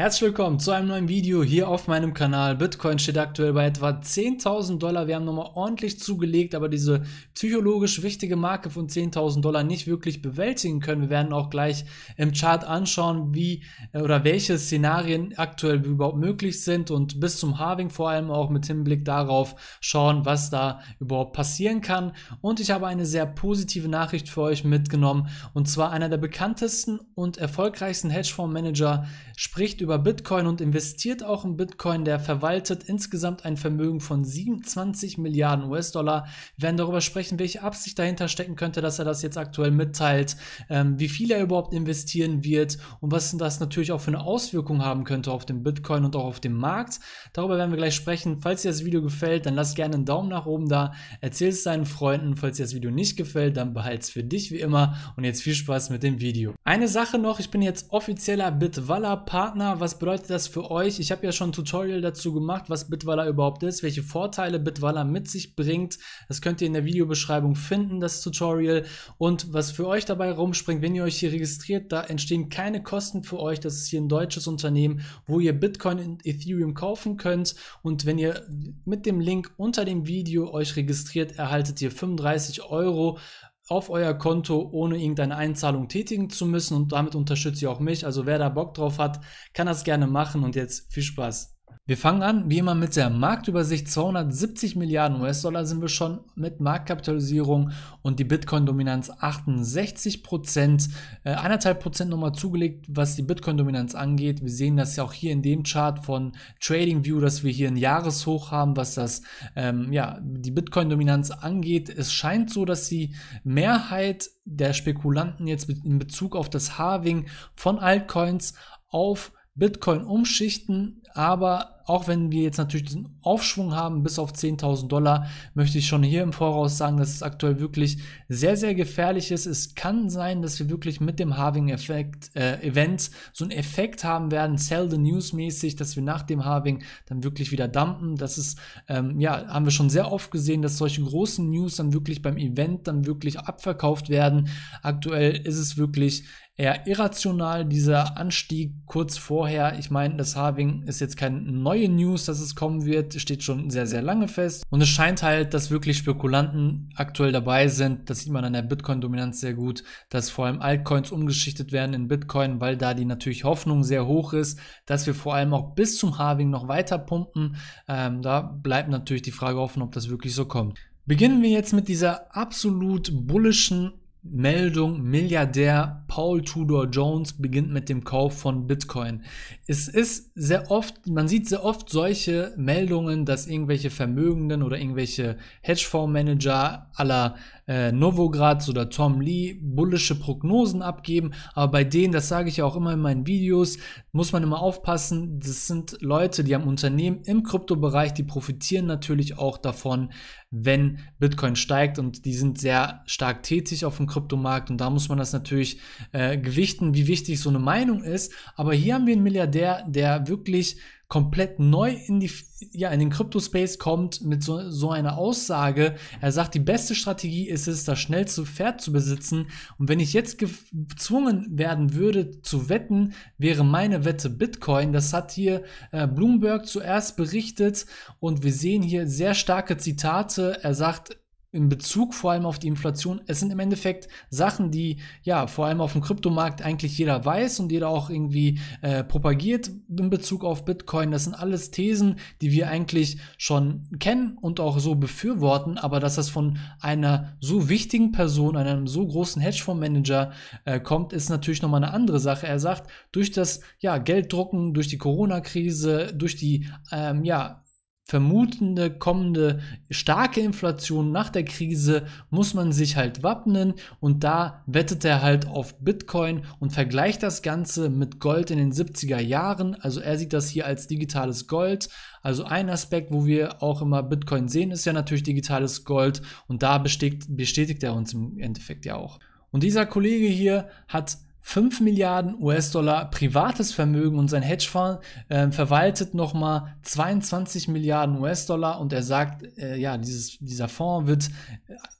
Herzlich willkommen zu einem neuen Video hier auf meinem Kanal. Bitcoin steht aktuell bei etwa 10.000 Dollar. Wir haben nochmal ordentlich zugelegt, aber diese psychologisch wichtige Marke von 10.000 Dollar nicht wirklich bewältigen können. Wir werden auch gleich im Chart anschauen, wie äh, oder welche Szenarien aktuell überhaupt möglich sind und bis zum Harving vor allem auch mit Hinblick darauf schauen, was da überhaupt passieren kann. Und ich habe eine sehr positive Nachricht für euch mitgenommen und zwar einer der bekanntesten und erfolgreichsten Hedgefondsmanager spricht über über Bitcoin und investiert auch in Bitcoin. Der verwaltet insgesamt ein Vermögen von 27 Milliarden US-Dollar. Wir werden darüber sprechen, welche Absicht dahinter stecken könnte, dass er das jetzt aktuell mitteilt, ähm, wie viel er überhaupt investieren wird und was das natürlich auch für eine Auswirkung haben könnte auf den Bitcoin und auch auf den Markt. Darüber werden wir gleich sprechen. Falls dir das Video gefällt, dann lass gerne einen Daumen nach oben da. Erzähl es deinen Freunden. Falls dir das Video nicht gefällt, dann behalt es für dich wie immer. Und jetzt viel Spaß mit dem Video. Eine Sache noch, ich bin jetzt offizieller Bitwalla Partner was bedeutet das für euch? Ich habe ja schon ein Tutorial dazu gemacht, was Bitwala überhaupt ist, welche Vorteile Bitwala mit sich bringt. Das könnt ihr in der Videobeschreibung finden, das Tutorial. Und was für euch dabei rumspringt, wenn ihr euch hier registriert, da entstehen keine Kosten für euch. Das ist hier ein deutsches Unternehmen, wo ihr Bitcoin und Ethereum kaufen könnt. Und wenn ihr mit dem Link unter dem Video euch registriert, erhaltet ihr 35 Euro auf euer Konto, ohne irgendeine Einzahlung tätigen zu müssen und damit unterstützt ihr auch mich. Also wer da Bock drauf hat, kann das gerne machen und jetzt viel Spaß. Wir fangen an, wie immer, mit der Marktübersicht. 270 Milliarden US-Dollar sind wir schon mit Marktkapitalisierung und die Bitcoin-Dominanz 68 Prozent. Äh, eineinhalb Prozent nochmal zugelegt, was die Bitcoin-Dominanz angeht. Wir sehen das ja auch hier in dem Chart von TradingView, dass wir hier ein Jahreshoch haben, was das, ähm, ja, die Bitcoin-Dominanz angeht. Es scheint so, dass die Mehrheit der Spekulanten jetzt in Bezug auf das Harving von Altcoins auf Bitcoin umschichten, aber auch wenn wir jetzt natürlich diesen Aufschwung haben bis auf 10.000 Dollar, möchte ich schon hier im Voraus sagen, dass es aktuell wirklich sehr, sehr gefährlich ist. Es kann sein, dass wir wirklich mit dem Harving-Effekt, äh, so einen Effekt haben werden, Sell the News mäßig, dass wir nach dem Harving dann wirklich wieder dumpen. Das ist, ähm, ja, haben wir schon sehr oft gesehen, dass solche großen News dann wirklich beim Event dann wirklich abverkauft werden. Aktuell ist es wirklich eher irrational, dieser Anstieg kurz vorher. Ich meine, das Harving ist jetzt kein neues neue News, dass es kommen wird, steht schon sehr, sehr lange fest. Und es scheint halt, dass wirklich Spekulanten aktuell dabei sind. Das sieht man an der Bitcoin-Dominanz sehr gut, dass vor allem Altcoins umgeschichtet werden in Bitcoin, weil da die natürlich Hoffnung sehr hoch ist, dass wir vor allem auch bis zum Harving noch weiter pumpen. Ähm, da bleibt natürlich die Frage offen, ob das wirklich so kommt. Beginnen wir jetzt mit dieser absolut bullischen Meldung, Milliardär Paul Tudor Jones beginnt mit dem Kauf von Bitcoin. Es ist sehr oft, man sieht sehr oft solche Meldungen, dass irgendwelche Vermögenden oder irgendwelche Hedgefondsmanager aller äh, Novogratz oder Tom Lee bullische Prognosen abgeben, aber bei denen, das sage ich ja auch immer in meinen Videos, muss man immer aufpassen, das sind Leute, die haben Unternehmen im Kryptobereich, die profitieren natürlich auch davon, wenn Bitcoin steigt und die sind sehr stark tätig auf dem Kryptomarkt und da muss man das natürlich äh, gewichten, wie wichtig so eine Meinung ist, aber hier haben wir einen Milliardär, der wirklich komplett neu in, die, ja, in den Crypto Space kommt mit so, so einer Aussage. Er sagt, die beste Strategie ist es, das schnellste Pferd zu besitzen. Und wenn ich jetzt gezwungen werden würde zu wetten, wäre meine Wette Bitcoin. Das hat hier äh, Bloomberg zuerst berichtet. Und wir sehen hier sehr starke Zitate. Er sagt, in Bezug vor allem auf die Inflation. Es sind im Endeffekt Sachen, die ja vor allem auf dem Kryptomarkt eigentlich jeder weiß und jeder auch irgendwie äh, propagiert in Bezug auf Bitcoin. Das sind alles Thesen, die wir eigentlich schon kennen und auch so befürworten, aber dass das von einer so wichtigen Person, einem so großen Hedgefondsmanager äh, kommt, ist natürlich nochmal eine andere Sache. Er sagt, durch das ja, Gelddrucken, durch die Corona-Krise, durch die ähm, ja, vermutende kommende starke Inflation nach der Krise muss man sich halt wappnen und da wettet er halt auf Bitcoin und vergleicht das Ganze mit Gold in den 70er Jahren. Also er sieht das hier als digitales Gold. Also ein Aspekt, wo wir auch immer Bitcoin sehen, ist ja natürlich digitales Gold und da bestätigt, bestätigt er uns im Endeffekt ja auch. Und dieser Kollege hier hat 5 Milliarden US-Dollar privates Vermögen und sein Hedgefonds äh, verwaltet nochmal 22 Milliarden US-Dollar und er sagt, äh, ja, dieses, dieser Fonds wird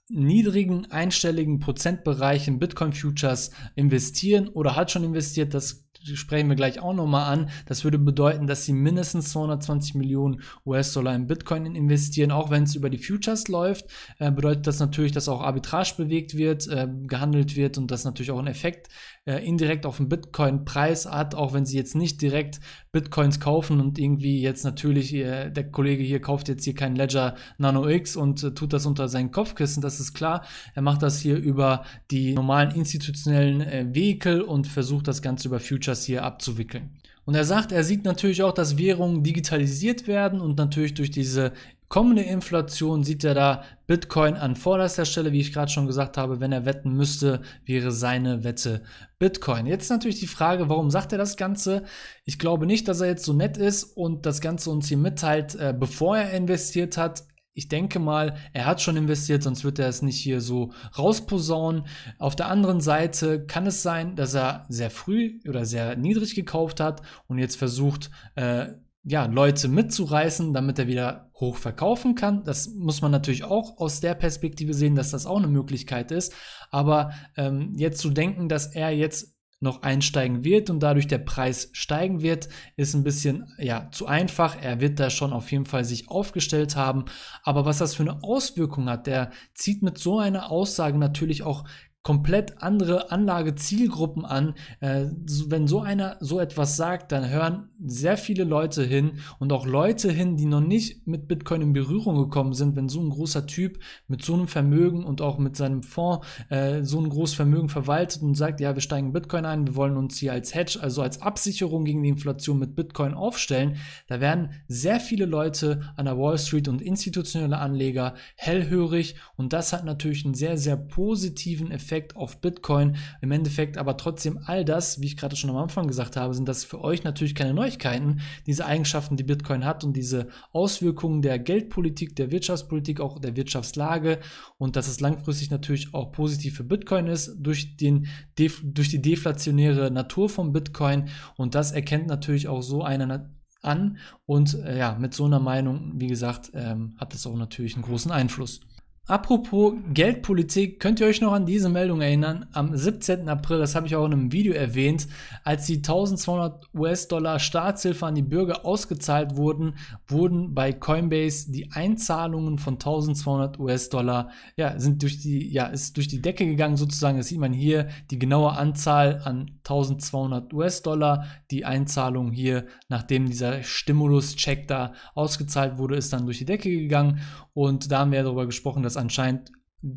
niedrigen einstelligen Prozentbereich in Bitcoin-Futures investieren oder hat schon investiert. Das sprechen wir gleich auch nochmal an. Das würde bedeuten, dass sie mindestens 220 Millionen US-Dollar in Bitcoin investieren, auch wenn es über die Futures läuft. Äh, bedeutet das natürlich, dass auch Arbitrage bewegt wird, äh, gehandelt wird und das natürlich auch einen Effekt äh, indirekt auf den Bitcoin-Preis hat, auch wenn sie jetzt nicht direkt Bitcoins kaufen und irgendwie jetzt natürlich, äh, der Kollege hier kauft jetzt hier keinen Ledger Nano X und äh, tut das unter seinen Kopfkissen, das ist klar. Er macht das hier über die normalen institutionellen äh, Vehikel und versucht das Ganze über Futures hier abzuwickeln. Und er sagt, er sieht natürlich auch, dass Währungen digitalisiert werden und natürlich durch diese kommende Inflation sieht er da Bitcoin an vorderster Stelle, wie ich gerade schon gesagt habe, wenn er wetten müsste, wäre seine Wette Bitcoin. Jetzt natürlich die Frage, warum sagt er das Ganze? Ich glaube nicht, dass er jetzt so nett ist und das Ganze uns hier mitteilt, äh, bevor er investiert hat ich denke mal, er hat schon investiert, sonst wird er es nicht hier so rausposaunen. Auf der anderen Seite kann es sein, dass er sehr früh oder sehr niedrig gekauft hat und jetzt versucht, äh, ja, Leute mitzureißen, damit er wieder hoch verkaufen kann. Das muss man natürlich auch aus der Perspektive sehen, dass das auch eine Möglichkeit ist. Aber ähm, jetzt zu denken, dass er jetzt noch einsteigen wird und dadurch der Preis steigen wird, ist ein bisschen ja zu einfach. Er wird da schon auf jeden Fall sich aufgestellt haben, aber was das für eine Auswirkung hat, der zieht mit so einer Aussage natürlich auch komplett andere Anlagezielgruppen an. Äh, wenn so einer so etwas sagt, dann hören sehr viele Leute hin und auch Leute hin, die noch nicht mit Bitcoin in Berührung gekommen sind. Wenn so ein großer Typ mit so einem Vermögen und auch mit seinem Fonds äh, so ein großes Vermögen verwaltet und sagt, ja, wir steigen Bitcoin ein, wir wollen uns hier als Hedge, also als Absicherung gegen die Inflation mit Bitcoin aufstellen, da werden sehr viele Leute an der Wall Street und institutionelle Anleger hellhörig und das hat natürlich einen sehr, sehr positiven Effekt Effekt auf Bitcoin. Im Endeffekt aber trotzdem all das, wie ich gerade schon am Anfang gesagt habe, sind das für euch natürlich keine Neuigkeiten. Diese Eigenschaften, die Bitcoin hat und diese Auswirkungen der Geldpolitik, der Wirtschaftspolitik, auch der Wirtschaftslage und dass es langfristig natürlich auch positiv für Bitcoin ist durch, den, durch die deflationäre Natur von Bitcoin. Und das erkennt natürlich auch so einer an. Und äh, ja, mit so einer Meinung, wie gesagt, ähm, hat das auch natürlich einen großen Einfluss. Apropos Geldpolitik, könnt ihr euch noch an diese Meldung erinnern? Am 17. April, das habe ich auch in einem Video erwähnt, als die 1200 US-Dollar Staatshilfe an die Bürger ausgezahlt wurden, wurden bei Coinbase die Einzahlungen von 1200 US-Dollar, ja, sind durch die, ja, ist durch die Decke gegangen sozusagen. Das sieht man hier, die genaue Anzahl an 1200 US-Dollar, die Einzahlung hier, nachdem dieser Stimulus-Check da ausgezahlt wurde, ist dann durch die Decke gegangen und da haben wir darüber gesprochen, dass anscheinend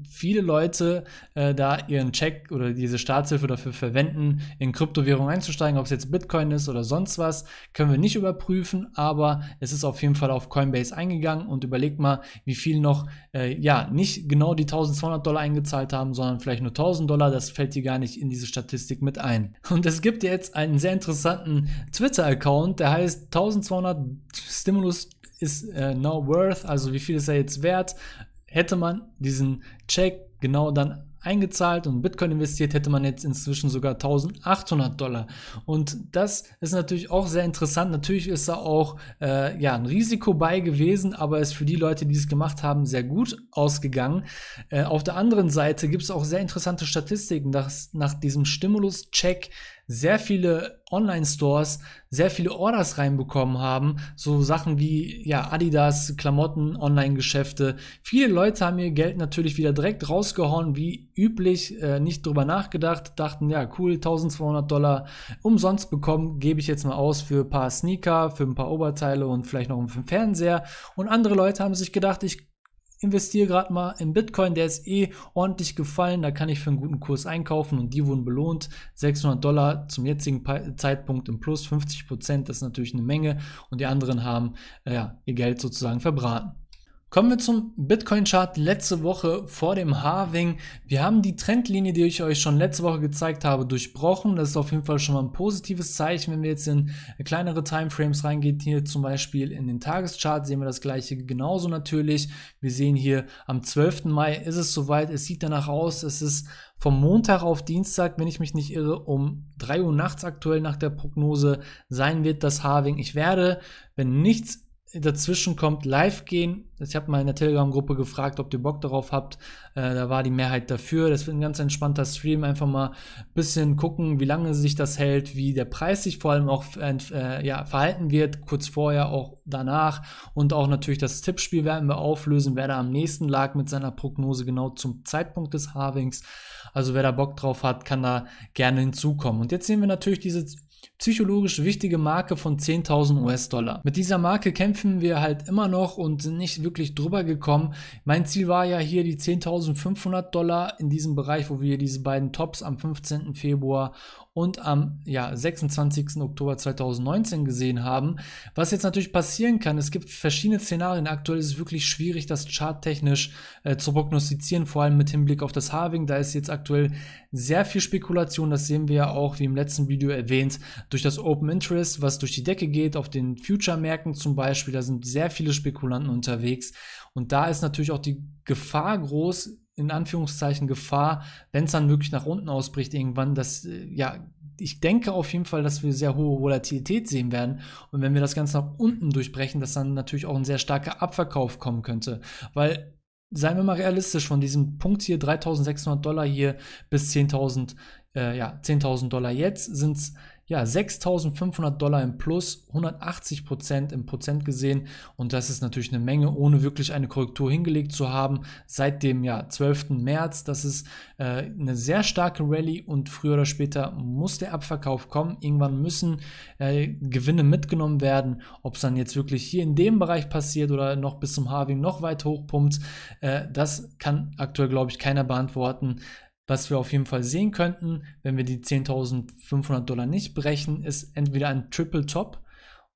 viele Leute äh, da ihren Check oder diese Staatshilfe dafür verwenden, in Kryptowährungen einzusteigen, ob es jetzt Bitcoin ist oder sonst was, können wir nicht überprüfen, aber es ist auf jeden Fall auf Coinbase eingegangen und überlegt mal, wie viel noch, äh, ja, nicht genau die 1200 Dollar eingezahlt haben, sondern vielleicht nur 1000 Dollar, das fällt hier gar nicht in diese Statistik mit ein. Und es gibt jetzt einen sehr interessanten Twitter-Account, der heißt 1200 Stimulus ist äh, now worth, also wie viel ist er jetzt wert, hätte man diesen Check genau dann eingezahlt und Bitcoin investiert, hätte man jetzt inzwischen sogar 1800 Dollar. Und das ist natürlich auch sehr interessant. Natürlich ist da auch äh, ja, ein Risiko bei gewesen, aber ist für die Leute, die es gemacht haben, sehr gut ausgegangen. Äh, auf der anderen Seite gibt es auch sehr interessante Statistiken, dass nach diesem Stimulus-Check sehr viele Online-Stores sehr viele Orders reinbekommen haben. So Sachen wie ja, Adidas, Klamotten, Online-Geschäfte. Viele Leute haben ihr Geld natürlich wieder direkt rausgehauen, wie üblich, äh, nicht drüber nachgedacht, dachten, ja, cool, 1200 Dollar umsonst bekommen, gebe ich jetzt mal aus für ein paar Sneaker, für ein paar Oberteile und vielleicht noch für einen Fernseher. Und andere Leute haben sich gedacht, ich investiere gerade mal in Bitcoin, der ist eh ordentlich gefallen, da kann ich für einen guten Kurs einkaufen und die wurden belohnt. 600 Dollar zum jetzigen Zeitpunkt im Plus, 50 Prozent, das ist natürlich eine Menge und die anderen haben äh, ja, ihr Geld sozusagen verbraten. Kommen wir zum Bitcoin-Chart letzte Woche vor dem Harving. Wir haben die Trendlinie, die ich euch schon letzte Woche gezeigt habe, durchbrochen. Das ist auf jeden Fall schon mal ein positives Zeichen. Wenn wir jetzt in kleinere Timeframes reingehen, hier zum Beispiel in den Tageschart, sehen wir das gleiche genauso natürlich. Wir sehen hier am 12. Mai ist es soweit. Es sieht danach aus, es ist vom Montag auf Dienstag, wenn ich mich nicht irre, um 3 Uhr nachts aktuell nach der Prognose sein wird das Harving. Ich werde, wenn nichts dazwischen kommt live gehen. Ich habe mal in der Telegram-Gruppe gefragt, ob ihr Bock darauf habt. Äh, da war die Mehrheit dafür. Das wird ein ganz entspannter Stream. Einfach mal ein bisschen gucken, wie lange sich das hält, wie der Preis sich vor allem auch äh, äh, ja, verhalten wird, kurz vorher, auch danach. Und auch natürlich das Tippspiel werden wir auflösen, wer da am nächsten lag mit seiner Prognose genau zum Zeitpunkt des Harvings. Also wer da Bock drauf hat, kann da gerne hinzukommen. Und jetzt sehen wir natürlich diese psychologisch wichtige Marke von 10.000 US-Dollar. Mit dieser Marke kämpfen wir halt immer noch und sind nicht wirklich drüber gekommen. Mein Ziel war ja hier die 10.500 Dollar in diesem Bereich, wo wir diese beiden Tops am 15. Februar und am ja, 26. Oktober 2019 gesehen haben. Was jetzt natürlich passieren kann, es gibt verschiedene Szenarien. Aktuell ist es wirklich schwierig, das charttechnisch äh, zu prognostizieren, vor allem mit Hinblick auf das Harving. Da ist jetzt aktuell sehr viel Spekulation. Das sehen wir ja auch, wie im letzten Video erwähnt, durch das Open Interest, was durch die Decke geht, auf den Future-Märkten zum Beispiel. Da sind sehr viele Spekulanten unterwegs. Und da ist natürlich auch die Gefahr groß, in Anführungszeichen Gefahr, wenn es dann wirklich nach unten ausbricht irgendwann, dass äh, ja, ich denke auf jeden Fall, dass wir sehr hohe Volatilität sehen werden. Und wenn wir das Ganze nach unten durchbrechen, dass dann natürlich auch ein sehr starker Abverkauf kommen könnte. Weil seien wir mal realistisch, von diesem Punkt hier 3600 Dollar hier bis 10.000 äh, ja, 10.000 Dollar jetzt sind es ja, 6.500 Dollar im Plus, 180 Prozent im Prozent gesehen und das ist natürlich eine Menge, ohne wirklich eine Korrektur hingelegt zu haben seit dem ja, 12. März. Das ist äh, eine sehr starke Rallye und früher oder später muss der Abverkauf kommen. Irgendwann müssen äh, Gewinne mitgenommen werden. Ob es dann jetzt wirklich hier in dem Bereich passiert oder noch bis zum Harving noch weit hochpumpt, äh, das kann aktuell, glaube ich, keiner beantworten. Was wir auf jeden Fall sehen könnten, wenn wir die 10.500 Dollar nicht brechen, ist entweder ein Triple Top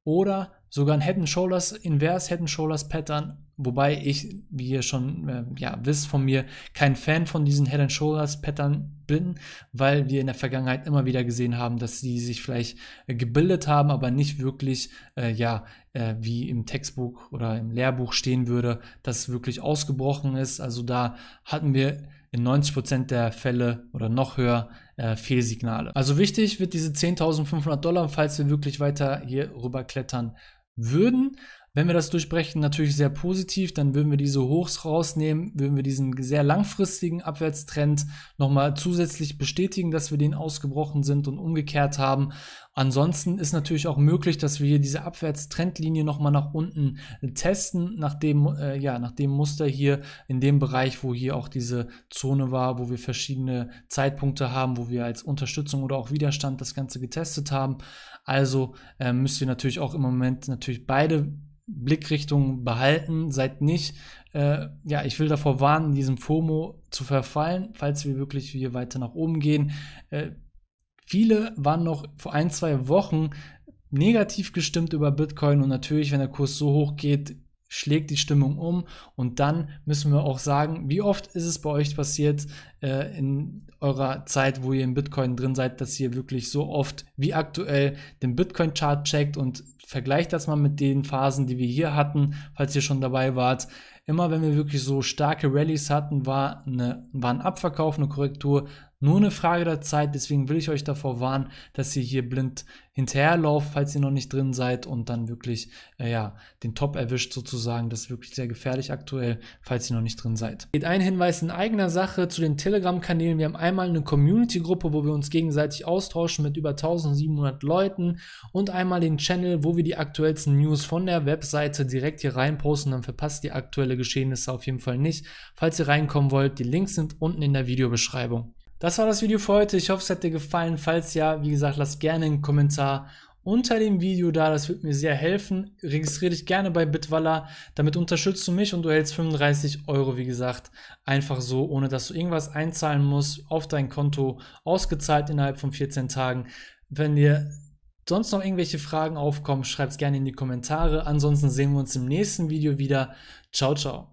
oder sogar ein Head and Shoulders Inverse Head and Shoulders Pattern, wobei ich, wie ihr schon äh, ja, wisst von mir, kein Fan von diesen Head and Shoulders Pattern bin, weil wir in der Vergangenheit immer wieder gesehen haben, dass sie sich vielleicht äh, gebildet haben, aber nicht wirklich äh, ja, äh, wie im Textbuch oder im Lehrbuch stehen würde, dass es wirklich ausgebrochen ist. Also da hatten wir in 90% der Fälle oder noch höher äh, Fehlsignale. Also wichtig wird diese 10.500 Dollar, falls wir wirklich weiter hier rüber klettern würden. Wenn wir das durchbrechen, natürlich sehr positiv, dann würden wir diese Hochs rausnehmen, würden wir diesen sehr langfristigen Abwärtstrend nochmal zusätzlich bestätigen, dass wir den ausgebrochen sind und umgekehrt haben. Ansonsten ist natürlich auch möglich, dass wir hier diese Abwärtstrendlinie nochmal nach unten äh, testen, nach dem, äh, ja, nach dem Muster hier in dem Bereich, wo hier auch diese Zone war, wo wir verschiedene Zeitpunkte haben, wo wir als Unterstützung oder auch Widerstand das Ganze getestet haben. Also äh, müsst ihr natürlich auch im Moment natürlich beide Blickrichtungen behalten. Seid nicht, äh, ja, ich will davor warnen, diesem FOMO zu verfallen, falls wir wirklich hier weiter nach oben gehen. Äh, Viele waren noch vor ein, zwei Wochen negativ gestimmt über Bitcoin und natürlich, wenn der Kurs so hoch geht, schlägt die Stimmung um. Und dann müssen wir auch sagen, wie oft ist es bei euch passiert äh, in eurer Zeit, wo ihr in Bitcoin drin seid, dass ihr wirklich so oft wie aktuell den Bitcoin-Chart checkt und vergleicht das mal mit den Phasen, die wir hier hatten, falls ihr schon dabei wart. Immer wenn wir wirklich so starke Rallies hatten, war eine, war ein Abverkauf, eine Korrektur, nur eine Frage der Zeit, deswegen will ich euch davor warnen, dass ihr hier blind hinterherlauft, falls ihr noch nicht drin seid und dann wirklich äh, ja, den Top erwischt sozusagen. Das ist wirklich sehr gefährlich aktuell, falls ihr noch nicht drin seid. Geht ein Hinweis in eigener Sache zu den Telegram-Kanälen. Wir haben einmal eine Community-Gruppe, wo wir uns gegenseitig austauschen mit über 1700 Leuten und einmal den Channel, wo wir die aktuellsten News von der Webseite direkt hier reinposten. Dann verpasst ihr aktuelle Geschehnisse auf jeden Fall nicht. Falls ihr reinkommen wollt, die Links sind unten in der Videobeschreibung. Das war das Video für heute. Ich hoffe, es hat dir gefallen. Falls ja, wie gesagt, lass gerne einen Kommentar unter dem Video da. Das würde mir sehr helfen. Registriere dich gerne bei Bitwalla. Damit unterstützt du mich und du hältst 35 Euro, wie gesagt, einfach so, ohne dass du irgendwas einzahlen musst, auf dein Konto ausgezahlt innerhalb von 14 Tagen. Wenn dir sonst noch irgendwelche Fragen aufkommen, schreib es gerne in die Kommentare. Ansonsten sehen wir uns im nächsten Video wieder. Ciao, ciao.